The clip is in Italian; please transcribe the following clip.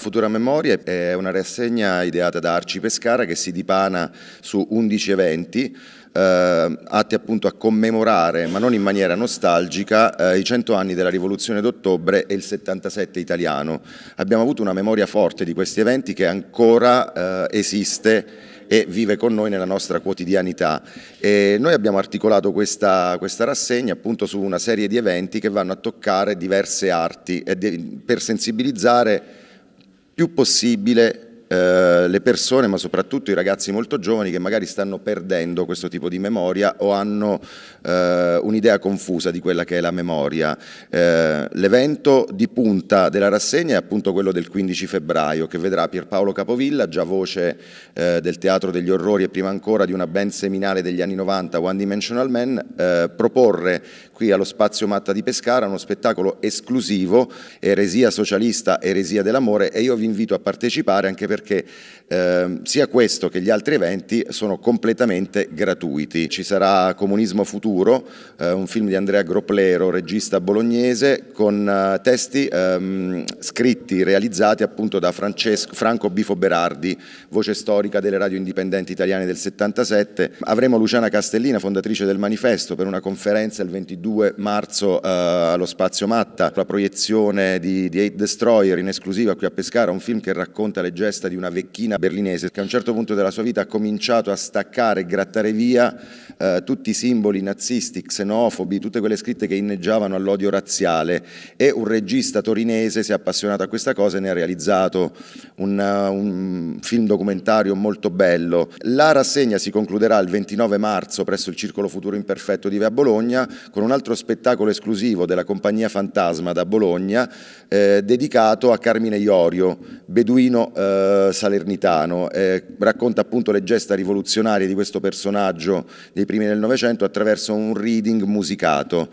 Futura Memoria è una rassegna ideata da Arci Pescara che si dipana su 11 eventi eh, atti appunto a commemorare, ma non in maniera nostalgica, eh, i 100 anni della rivoluzione d'ottobre e il 77 italiano. Abbiamo avuto una memoria forte di questi eventi che ancora eh, esiste e vive con noi nella nostra quotidianità. E noi abbiamo articolato questa, questa, rassegna appunto su una serie di eventi che vanno a toccare diverse arti per sensibilizzare più possibile eh, le persone, ma soprattutto i ragazzi molto giovani che magari stanno perdendo questo tipo di memoria o hanno eh, un'idea confusa di quella che è la memoria. Eh, l'evento di punta della rassegna è appunto quello del 15 febbraio che vedrà Pierpaolo Capovilla, già voce eh, del Teatro degli Orrori e prima ancora di una band seminale degli anni 90, One Dimensional Man, eh, proporre qui allo Spazio Matta di Pescara uno spettacolo esclusivo, eresia socialista, eresia dell'amore e io vi invito a partecipare anche per perché eh, sia questo che gli altri eventi sono completamente gratuiti. Ci sarà Comunismo Futuro, eh, un film di Andrea Groplero, regista bolognese, con eh, testi ehm, scritti, realizzati appunto da Francesco, Franco Bifo Berardi, voce storica delle radio indipendenti italiane del 77. Avremo Luciana Castellina, fondatrice del Manifesto, per una conferenza il 22 marzo eh, allo Spazio Matta, la proiezione di, di Eight Destroyer in esclusiva qui a Pescara, un film che racconta le gesta di una vecchina berlinese che a un certo punto della sua vita ha cominciato a staccare e grattare via eh, tutti i simboli nazisti, xenofobi, tutte quelle scritte che inneggiavano all'odio razziale e un regista torinese si è appassionato a questa cosa e ne ha realizzato un, uh, un film documentario molto bello. La rassegna si concluderà il 29 marzo presso il Circolo Futuro Imperfetto di Via Bologna con un altro spettacolo esclusivo della compagnia Fantasma da Bologna eh, dedicato a Carmine Iorio, beduino eh, eh, salernitano. Eh, racconta appunto le gesta rivoluzionarie di questo personaggio dei primi del Novecento attraverso un reading musicato.